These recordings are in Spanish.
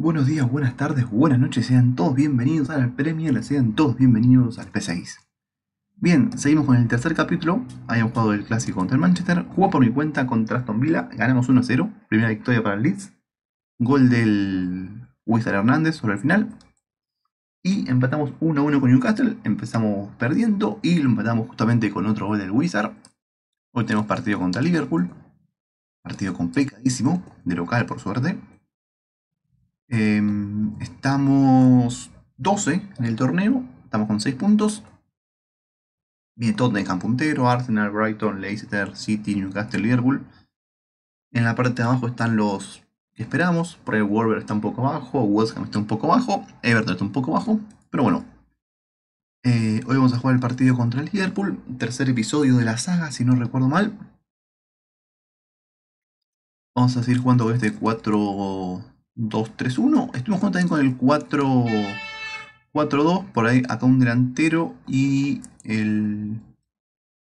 Buenos días, buenas tardes, buenas noches, sean todos bienvenidos al Premier, sean todos bienvenidos al P6. Bien, seguimos con el tercer capítulo, habíamos jugado el clásico contra el Manchester, jugó por mi cuenta contra Aston Villa, ganamos 1-0, primera victoria para el Leeds, gol del Wizard Hernández sobre el final, y empatamos 1-1 con Newcastle, empezamos perdiendo y lo empatamos justamente con otro gol del Wizard. Hoy tenemos partido contra Liverpool, partido complicadísimo, de local por suerte. Em, estamos 12 en el torneo, estamos con 6 puntos. Viene Tottenham puntero, Arsenal, Brighton, Leicester, City, Newcastle, Liverpool. En la parte de abajo están los que esperamos. Por ahí Wolver está un poco abajo West Ham está un poco bajo, Everton está un poco bajo. Pero bueno, eh, hoy vamos a jugar el partido contra el Liverpool, tercer episodio de la saga, si no recuerdo mal. Vamos a seguir jugando este 4 2-3-1. Estuvimos jugando también con el 4... 2 por ahí acá un delantero y el,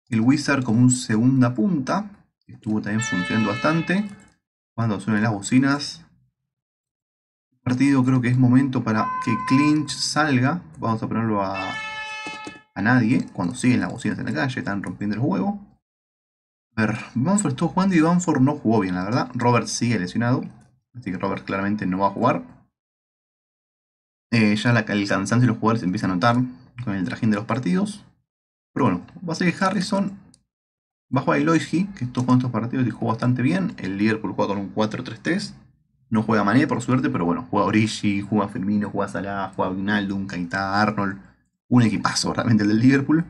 el Wizard como un segunda punta. Estuvo también funcionando bastante. Cuando suben las bocinas. Partido creo que es momento para que Clinch salga. Vamos a ponerlo a, nadie. Cuando siguen las bocinas en la calle, están rompiendo el juego. A ver, Banford estuvo jugando y Banford no jugó bien, la verdad. Robert sigue lesionado. Así que Robert claramente no va a jugar. Eh, ya el cansancio de los jugadores se empieza a notar con el trajín de los partidos. Pero bueno, va a ser Harrison va a jugar Eloigi, que estos con estos partidos y jugó bastante bien. El Liverpool juega con un 4-3-3. No juega Mané, por suerte, pero bueno, juega Origi, juega Firmino, juega Salah, juega un Caitá, Arnold. Un equipazo realmente el del Liverpool.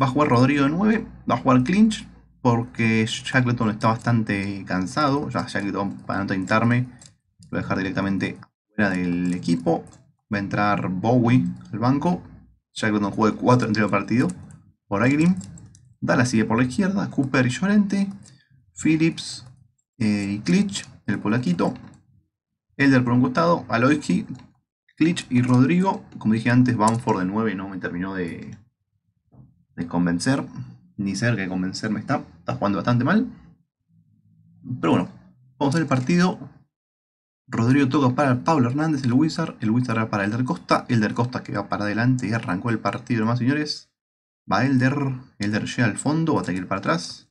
Va a jugar Rodrigo de 9, va a jugar Clinch, porque Shackleton está bastante cansado. Ya Shackleton, para no tentarme, lo voy a dejar directamente fuera del equipo. Va a entrar Bowie al banco. Shackleton juega 4 entre el partido por Aigrim. Dala sigue por la izquierda. Cooper y Llorente. Phillips eh, y Klitsch, el polaquito. Elder por un costado. Aloyski, Klitsch y Rodrigo. Como dije antes, Banford de 9 no me terminó de, de convencer. Ni cerca de convencerme está está jugando bastante mal. Pero bueno, vamos a ver el partido. Rodrigo toca para Pablo Hernández, el Wizard. El Wizard va para Elder Costa. Elder Costa que va para adelante y arrancó el partido, más señores. Va Elder. Elder llega al fondo, va a seguir para atrás.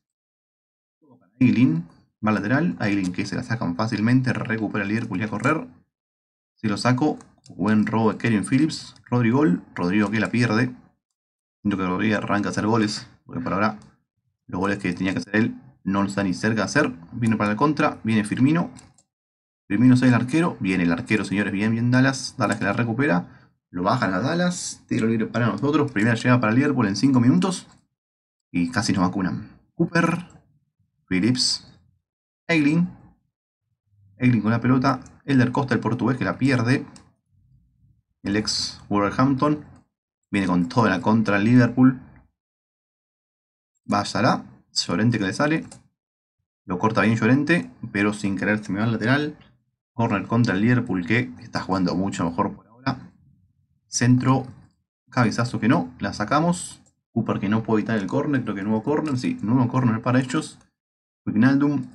Ailin, va lateral. Ailin que se la sacan fácilmente. Recupera el líder, a correr. Se lo saco, buen robo de Kevin Phillips. Rodrigo, Rodrigo que la pierde. Siento que Rodrigo arranca a hacer goles. Porque por ahora los goles que tenía que hacer él no está ni cerca de hacer. Viene para la contra, viene Firmino. Firmino sale el arquero. Viene el arquero, señores. Bien, bien Dallas. Dallas que la recupera. Lo bajan a Dallas. Tiro libre para nosotros. Primera llega para Liverpool en 5 minutos. Y casi nos vacunan. Cooper. Phillips. Eglin. Eglin con la pelota. Elder Costa, el portugués, que la pierde. El ex Wolverhampton. Viene con toda la contra Liverpool. Va Llorente que le sale. Lo corta bien Llorente, pero sin querer se me va al lateral. Corner contra el Liverpool que está jugando mucho mejor por ahora. Centro, cabezazo que no, la sacamos. Cooper que no puede evitar el corner, creo que nuevo corner, sí, nuevo corner para ellos. Wijnaldum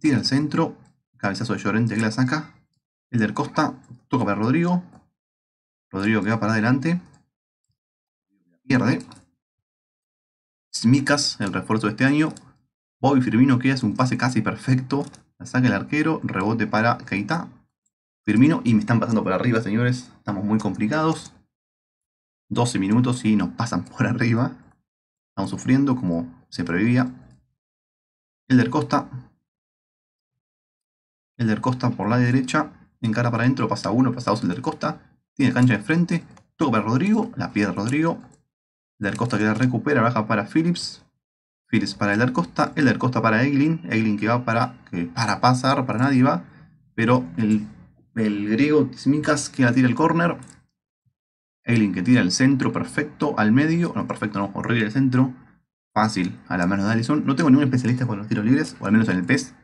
tira el centro, cabezazo de Llorente que la saca. El del Costa toca para Rodrigo. Rodrigo que va para adelante. Pierde. Micas, el refuerzo de este año. Bobby Firmino que hace un pase casi perfecto. La saca el arquero, rebote para Keita. Firmino y me están pasando por arriba, señores. Estamos muy complicados. 12 minutos y nos pasan por arriba. Estamos sufriendo como se el Elder Costa. Elder Costa por la derecha. Encara para adentro, pasa uno, pasa dos Elder Costa. Tiene cancha de frente. Toca para Rodrigo, la pierde Rodrigo. El Darkosta que la recupera, baja para Phillips. Phillips para el Costa, El Costa para Eglin. Eglin que va para, para pasar, para nadie va. Pero el, griego Tsimikas que la tira el corner. Eglin que tira el centro perfecto al medio. No, perfecto, no, horrible el centro. Fácil a la mano de Allison. No tengo ningún especialista con los tiros libres, o al menos en el PES.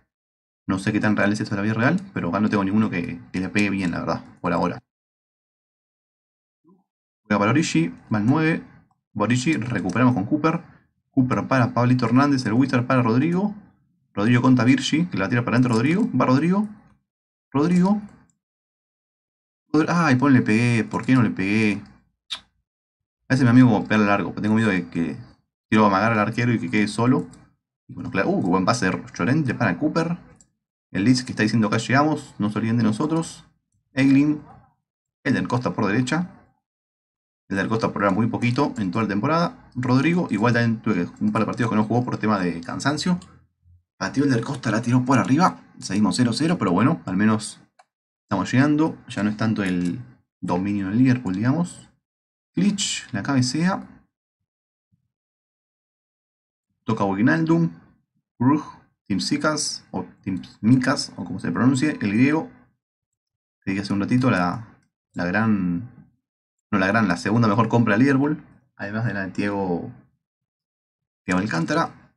No sé qué tan real es eso de la vida real, pero acá no tengo ninguno que, le pegue bien, la verdad, por ahora. Juega para Origi, va al 9, Borici recuperamos con Cooper. Cooper para Pablito Hernández, el Wizard para Rodrigo. Rodrigo contra Virgi, que la tira para adentro Rodrigo. Va Rodrigo. Rodrigo. Ay, ponle pegué. ¿Por qué no le pegué? A ese mi amigo pega largo. Tengo miedo de que a magar al arquero y que quede solo. Y bueno, claro. Uh, buen pase de Llorente para Cooper. El Liz que está diciendo que llegamos. No se olviden de nosotros. Eglin. Eden Costa por derecha. El del Costa programa muy poquito en toda la temporada. Rodrigo, igual también tuve un par de partidos que no jugó por tema de cansancio. ti el del Costa, la tiró por arriba. Seguimos 0-0, pero bueno, al menos estamos llegando. Ya no es tanto el dominio del Liverpool, digamos. Glitch, la cabecea. Toca Wignaldum. Rug, Sikas o Mikas o como se pronuncie, el griego. Seguí hace un ratito la, la gran no la gran, la segunda mejor compra de Liverpool, además de la de Diego, Alcántara.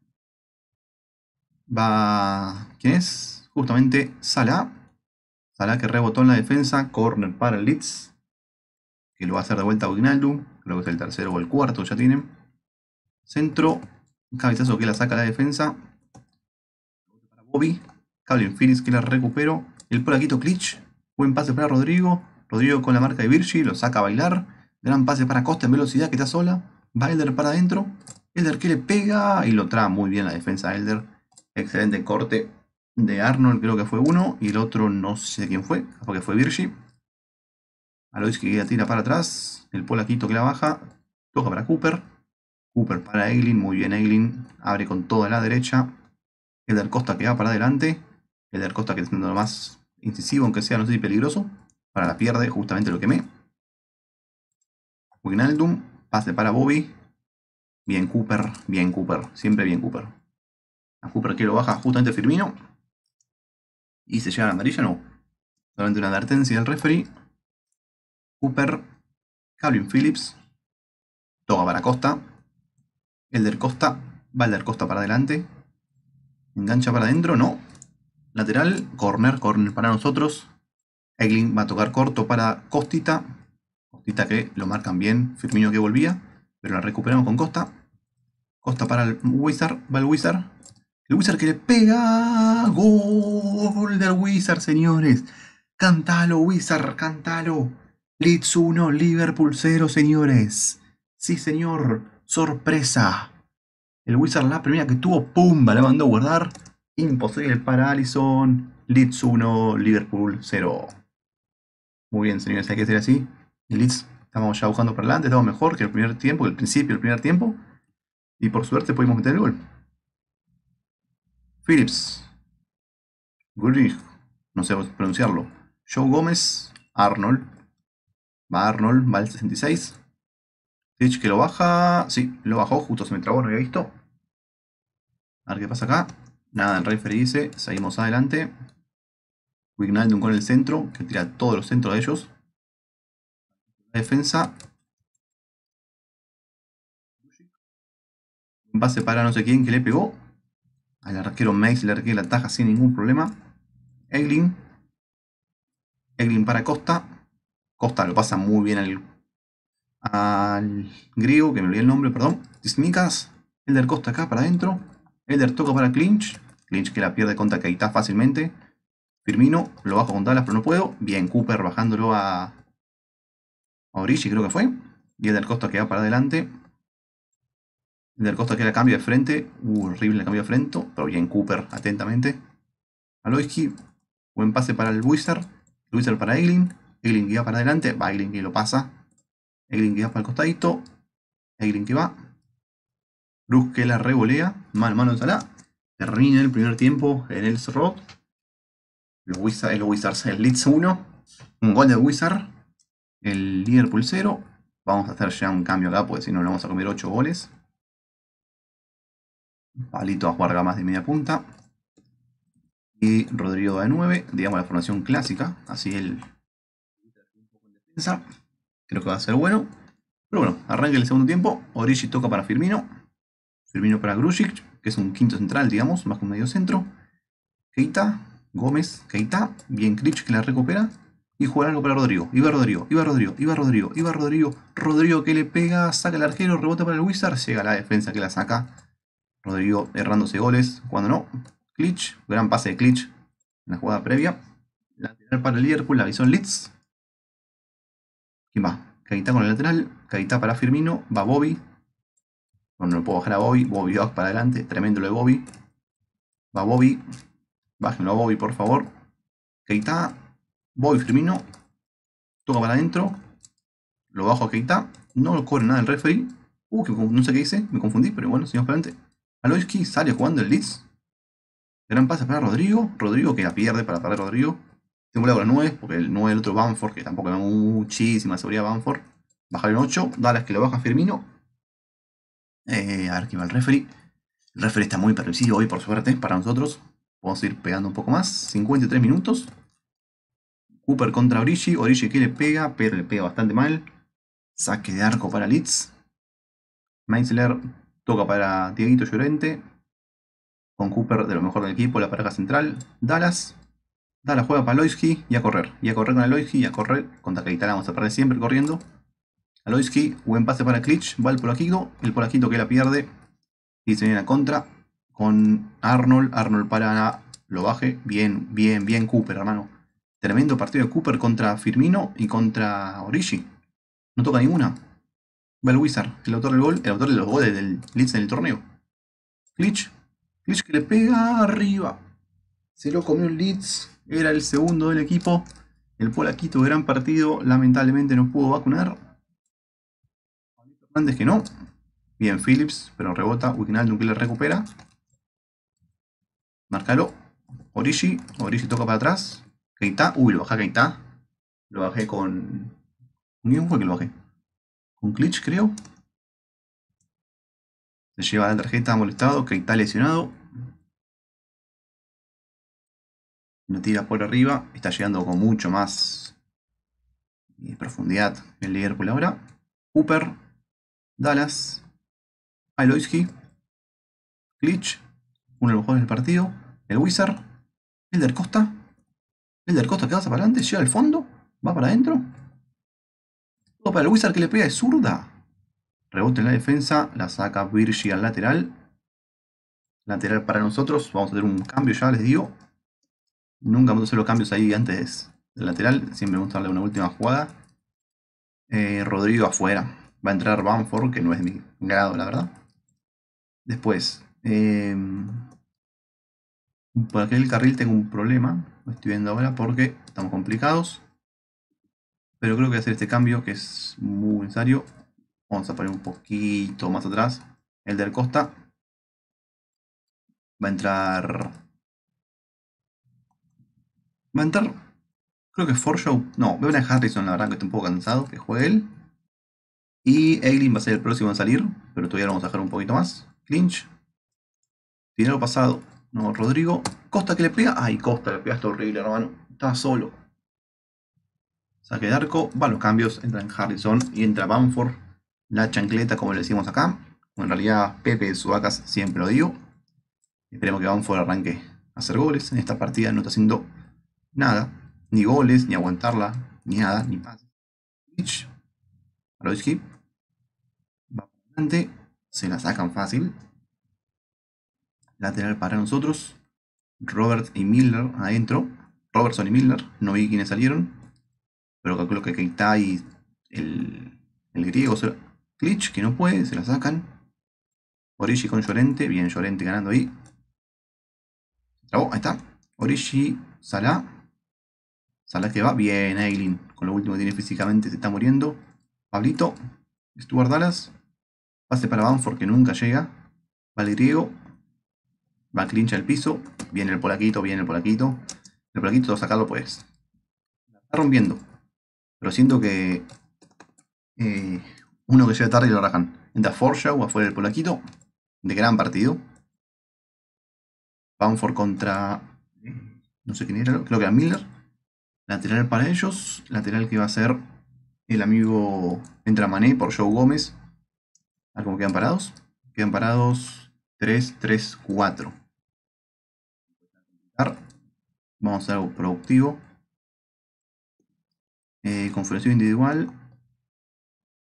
Va, ¿quién es? Justamente Salah. Salah que rebotó en la defensa, corner para el Leeds, que lo va a hacer de vuelta a creo que es el tercero o el cuarto ya tienen. Centro, un cabezazo que la saca la defensa. Para Bobby, Calvin Phillips que la recuperó. El polaquito Klitsch, buen pase para Rodrigo, Rodrigo con la marca de Virgil lo saca a bailar. Gran pase para Costa en velocidad que está sola. Va para adentro. Elder que le pega y lo trae muy bien la defensa de Elder. Excelente corte de Arnold, creo que fue uno. Y el otro no sé quién fue, porque fue Virgi. Alois que la tira para atrás. El polaquito que la baja. Toca para Cooper. Cooper para Eglin, Muy bien Eglin, Abre con toda la derecha. Elder Costa que va para adelante. Elder Costa que siendo lo más incisivo, aunque sea, no sé si peligroso. Para la pierde, justamente lo quemé. Wignaldum, pase para Bobby. Bien Cooper, bien Cooper, siempre bien Cooper. A Cooper que lo baja justamente Firmino. Y se lleva la amarilla, no. Solamente una advertencia del referee. Cooper, Calvin Phillips, Toga para Costa. Elder Costa, Valder Costa para adelante. Engancha para adentro, no. Lateral, corner, corner para nosotros. Eglin va a tocar corto para Costita. Costita que lo marcan bien. Firmino que volvía. Pero la recuperamos con Costa. Costa para el Wizard. Va el Wizard. El Wizard que le pega. Gol del Wizard, señores. Cántalo, Wizard, cántalo. Leeds 1, Liverpool 0, señores. Sí, señor. Sorpresa. El Wizard la primera que tuvo, pumba, la mandó a guardar. Imposible para Allison. Leeds 1, Liverpool 0. Muy bien, señores, hay que ser así. estamos ya buscando para adelante, estamos mejor que el primer tiempo, que el principio el primer tiempo. Y por suerte pudimos meter el gol. Phillips. Gurich. No sé pronunciarlo. Joe Gómez. Arnold. Va Arnold, va el 66. Tich que lo baja. Sí, lo bajó justo, se me trabó, no había visto. A ver qué pasa acá. Nada, el referee dice, seguimos adelante con el centro, que tira todos los centros de ellos. La defensa. Un pase para no sé quién que le pegó. Al arquero le que la taja sin ningún problema. Eglin. Eglin para Costa. Costa lo pasa muy bien al, griego, que me olvidé el nombre, perdón. Dismicas. Elder Costa acá para adentro. Elder toca para Clinch. Clinch que la pierde contra Keita fácilmente. Firmino, lo bajo con tablas, pero no puedo. Bien, Cooper bajándolo a, a Origi, creo que fue. Y del Costa que va para adelante. El del Costa que era cambio de frente. Uh, horrible el cambio de frente. Pero bien, Cooper, atentamente. Aloyski, buen pase para el Wizard. para Eglin, Eglin que va para adelante. Va Eiling que lo pasa. Eglin que va para el costadito. Eglin que va. Luz que la revolea. mal mano de Salah. Termina el primer tiempo en el Srot. El Wizards, los el Leeds 1, un gol de Wizard, el Liverpool pulsero. Vamos a hacer ya un cambio acá, porque si no, le vamos a comer 8 goles. Palito a jugar más de media punta. Y Rodrigo de 9, digamos la formación clásica. Así el. Creo que va a ser bueno. Pero bueno, arranque el segundo tiempo. Origi toca para Firmino. Firmino para Grusic, que es un quinto central, digamos, más que un medio centro. Keita, Gómez, Caita, bien Klitsch que la recupera y jugar algo para Rodrigo. Iba Rodrigo, iba Rodrigo, iba Rodrigo, iba Rodrigo. Rodrigo que le pega, saca el arquero, rebota para el Wizard, llega la defensa que la saca. Rodrigo errándose goles, cuando no. Klitsch, gran pase de Klitsch en la jugada previa. Lateral para el Liverpool, la visión Leeds. ¿Quién va? Caíta con el lateral, Caíta para Firmino, va Bobby. Bueno, no lo puedo bajar a Bobby, Bobby va para adelante, tremendo lo de Bobby. Va Bobby, Bájenlo a Bobby, por favor. Keita. Bobby Firmino. Toca para adentro. Lo bajo a Keita. No lo cobre nada el referee. Uh, no sé qué hice. Me confundí, pero bueno, sigamos para adelante. Aloyski sale jugando el Leeds. Gran pase para Rodrigo. Rodrigo que la pierde para parar Rodrigo. Tengo la 9, porque el 9 el otro Banford, que tampoco da muchísima seguridad Banford. Bajar en 8. Dallas que lo baja Firmino. Eh, a ver qué va el referee. El referee está muy permisivo hoy, por suerte, para nosotros. Vamos a ir pegando un poco más. 53 minutos. Cooper contra Origi. Origi que le pega, pero le pega bastante mal. Saque de arco para Leeds. Meisler toca para Dieguito Llorente. Con Cooper de lo mejor del equipo, la paraca central. Dallas. Dallas juega para Loisky y a correr. Y a correr con Loisky y a correr. Contra Caitana vamos a perder siempre corriendo. Aloisky, buen pase para Klitsch. Va el Polaquito. El Polaquito que la pierde. Y se viene a contra con Arnold. Arnold para lo baje. Bien, bien, bien Cooper, hermano. Tremendo partido de Cooper contra Firmino y contra Origi. No toca ninguna. Va el Wizard, el autor del gol, el autor de los goles del Leeds en el torneo. Glitch. Glitch que le pega arriba. Se lo comió el Leeds. Era el segundo del equipo. El Polaquito, gran partido. Lamentablemente no pudo vacunar. Fernández que no. Bien, Phillips, pero rebota. Wikinal que le recupera. Marcalo. Origi. Origi toca para atrás. Keita. Uy, lo bajé Keita. Lo bajé con... un fue que lo bajé? Con Klitsch, creo. Se lleva la tarjeta molestado. Keita lesionado. Lo tira por arriba. Está llegando con mucho más eh, profundidad el líder por ahora. Cooper. Dallas. Aloisky Glitch. Uno de los mejores del partido el Wizard, elder Costa, elder Costa que pasa para adelante, llega al fondo, va para adentro. Todo para el Wizard que le pega de zurda. Rebote en la defensa, la saca Virgi al lateral. Lateral para nosotros, vamos a hacer un cambio, ya les digo. Nunca vamos a hacer los cambios ahí antes del lateral, siempre vamos a darle una última jugada. Eh, Rodrigo afuera. Va a entrar Banford, que no es mi grado, la verdad. Después, eh, por aquel carril tengo un problema, lo estoy viendo ahora porque estamos complicados. Pero creo que voy a hacer este cambio que es muy necesario. Vamos a poner un poquito más atrás. El del Costa. Va a entrar... Va a entrar... Creo que es Forshow... No, veo a Harrison, la verdad que está un poco cansado, que juegue él. Y Ailin va a ser el próximo en salir, pero todavía lo vamos a dejar un poquito más. Clinch. Tiene algo pasado. No, Rodrigo. Costa que le pega. Ay, Costa, le hasta horrible, hermano. Está solo. Saque de arco. Van los cambios. en Harrison y entra Banford. La chancleta, como le decimos acá. En realidad, Pepe de Subacas siempre lo digo. Esperemos que Banford arranque a hacer goles. En esta partida no está haciendo nada. Ni goles, ni aguantarla, ni nada, ni pases. Pitch. Va adelante. Se la sacan fácil. Lateral para nosotros. robert y Miller adentro. Robertson y Miller. No vi quiénes salieron. Pero calculo que Keita y el, griego. Se, que no puede. Se la sacan. Origi con Llorente. Bien, Llorente ganando ahí. Ah, oh, ahí está. Origi, Salah. Salah que va. Bien, Aileen. Con lo último que tiene físicamente se está muriendo. Pablito. Stuart Dallas. Pase para Banford que nunca llega. griego Va a clinchar el piso. Viene el polaquito, viene el polaquito. El polaquito lo sacarlo pues. La está rompiendo. Pero siento que... Eh, uno que llega tarde y lo rajan. Entra Forshaw afuera el polaquito. De gran partido. Bamford contra... Eh, no sé quién era, creo que era Miller. Lateral para ellos. Lateral que va a ser el amigo... Entra Mané por Joe Gómez. A ver cómo quedan parados. Quedan parados 3, 3, 4. Vamos a hacer algo productivo. Eh, individual.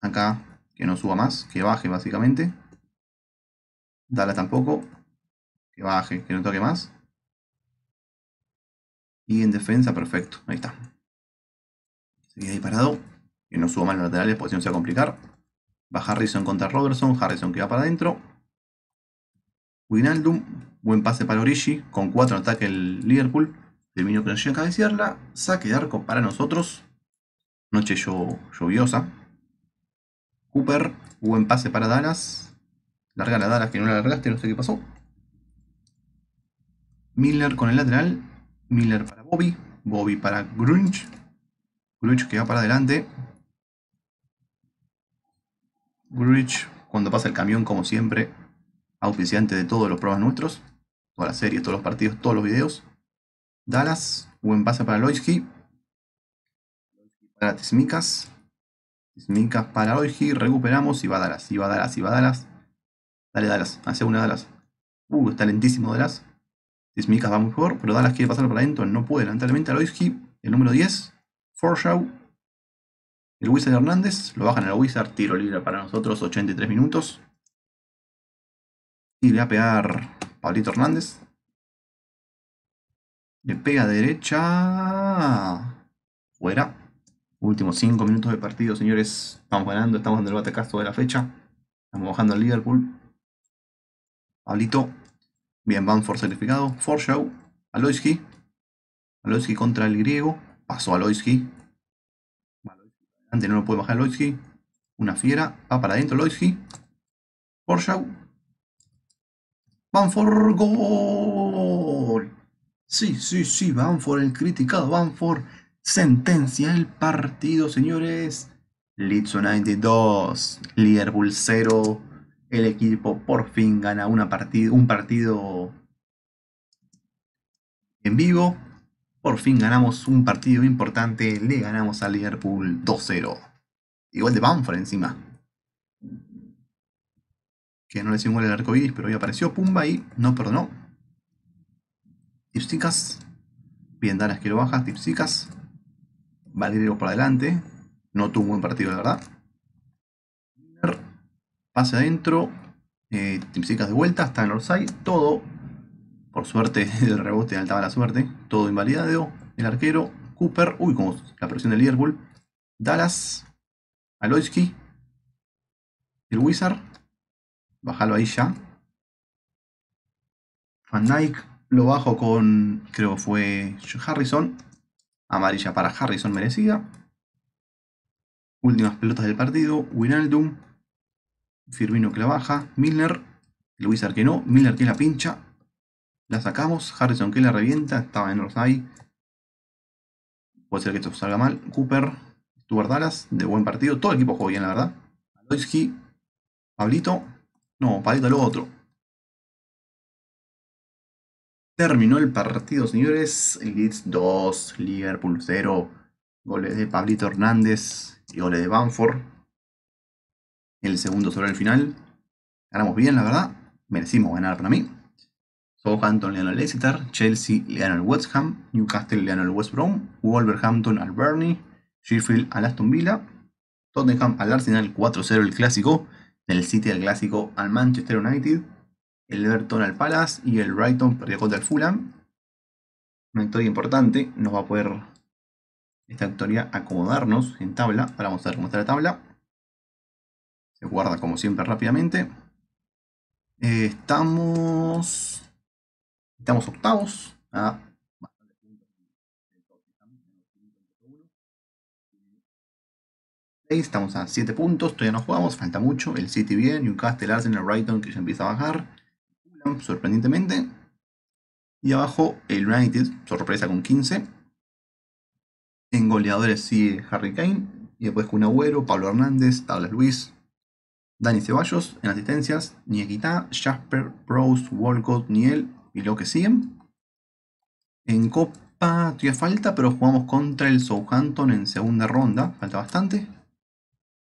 Acá, que no suba más, que baje básicamente. Dala tampoco. Que baje, que no toque más. Y en defensa, perfecto. Ahí está. Seguí ahí parado. Que no suba más los laterales porque si no se va a complicar. Va Harrison contra Robertson. Harrison que va para adentro. Winaldum. Buen pase para Origi. Con 4 ataque el Liverpool. Termino con a cabecearla. Saque de arco para nosotros. Noche lluviosa. Cooper. Buen pase para Dallas. Larga la Dallas que no la largaste, no sé qué pasó. Miller con el lateral. Miller para Bobby. Bobby para Grunge. Grunge que va para adelante. Grunge cuando pasa el camión, como siempre, auspiciante de todos los pruebas nuestros. Todas las series, todos los partidos, todos los videos. Dallas, buen pase para Loiski. Para Tismicas. Tismicas para Loisky. Recuperamos y va Dallas, y va Dallas, y va Dallas. Dale Dallas, hace una Dallas. Uh, está lentísimo Dallas. Tismicas va muy mejor, pero Dallas quiere pasar para adentro, no puede. Lamentablemente a Loisky, el número 10. Forshaw. El Wizard Hernández, lo bajan a la Wizard, tiro libre para nosotros, 83 minutos. Y le va a pegar Pablito Hernández. Le pega derecha. Fuera. Últimos 5 minutos de partido, señores. Estamos ganando, estamos en el batacazo de la fecha. Estamos bajando al Liverpool. Pablito. Bien, Banford sacrificado. Forshaw. Aloiski. Aloiski contra el griego. Pasó Aloiski. Antes no lo puede bajar Aloiski. Una fiera. Va para adentro show. Forshaw. Banford. Gol. Sí, sí, sí, Banford, el criticado Banford, sentencia el partido, señores. Leeds United 2, Liverpool 0. El equipo por fin gana una partido, un partido en vivo. Por fin ganamos un partido importante. Le ganamos a Liverpool 2-0. Igual de Banford encima. Que no le hicieron el arco iris, pero hoy apareció Pumba y no perdonó. Tipsicas. Bien, Dallas que lo baja, Tipsicas. Valerio para adelante. No tuvo un buen partido, de verdad. Pase adentro. Eh, tipsicas de vuelta. Está en Orsay. Todo. Por suerte, el rebote altaba la suerte. Todo invalidado. El arquero. Cooper. Uy, como la presión del Liverpool. Dallas. Aloisky El Wizard. Bájalo ahí ya. Van lo bajo con, creo fue Harrison. Amarilla para Harrison merecida. Últimas pelotas del partido. Winaldum. Firmino que la baja. Milner. luis que no. Milner que la pincha. La sacamos. Harrison que la revienta. Estaba en ahí Puede ser que esto salga mal. Cooper. Stuart Dallas. De buen partido. Todo el equipo jugó bien, la verdad. Aloyski. Pablito. No, Pablito lo otro. Terminó el partido, señores. Leeds 2, Liverpool 0. Goles de Pablito Hernández y goles de Banford. El segundo sobre el final. Ganamos bien, la verdad. Merecimos ganar para mí. Southampton le ganó al Leicester, Chelsea le ganó al West Ham. Newcastle le ganó al West Brom. Wolverhampton al Burnley. Sheffield al Aston Villa. Tottenham al Arsenal 4-0 el clásico. Del City al clásico al Manchester United el Everton al Palace y el Brighton perdió contra el Fulham. Una historia importante, nos va a poder esta victoria acomodarnos en tabla. Ahora vamos a ver cómo está la tabla. Se guarda como siempre rápidamente. Eh, estamos... Estamos octavos. Ah, estamos a 7 puntos, todavía no jugamos, falta mucho. El City bien, Newcastle, Arsenal, Brighton que ya empieza a bajar sorprendentemente. Y abajo el United, sorpresa con 15. En goleadores sigue Harry Kane. Y después Kun Agüero, Pablo Hernández, Douglas Luis, Dani Ceballos. En asistencias, Niequita, Jasper, Rose, Walcott, Niel y lo que siguen. En Copa todavía falta, pero jugamos contra el Southampton en segunda ronda. Falta bastante.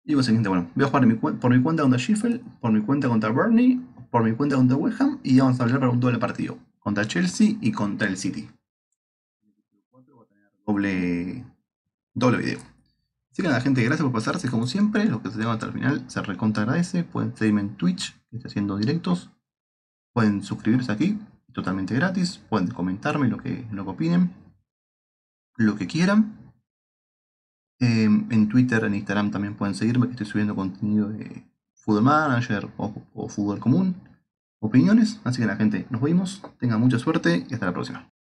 Y bueno, voy a jugar por mi cuenta contra Schiffel, por mi cuenta contra Burnley por mi cuenta contra West y vamos a hablar para un doble partido, contra Chelsea y contra el City. Doble, doble video. Así que nada gente, gracias por pasarse como siempre, lo que se tengan hasta el final se recontra agradece, pueden seguirme en Twitch, que está haciendo directos, pueden suscribirse aquí, totalmente gratis, pueden comentarme lo que, lo opinen, lo que quieran. Eh, en Twitter, en Instagram también pueden seguirme, que estoy subiendo contenido de Fútbol Manager o, o Fútbol Común opiniones. Así que la gente, nos vemos, tenga mucha suerte y hasta la próxima.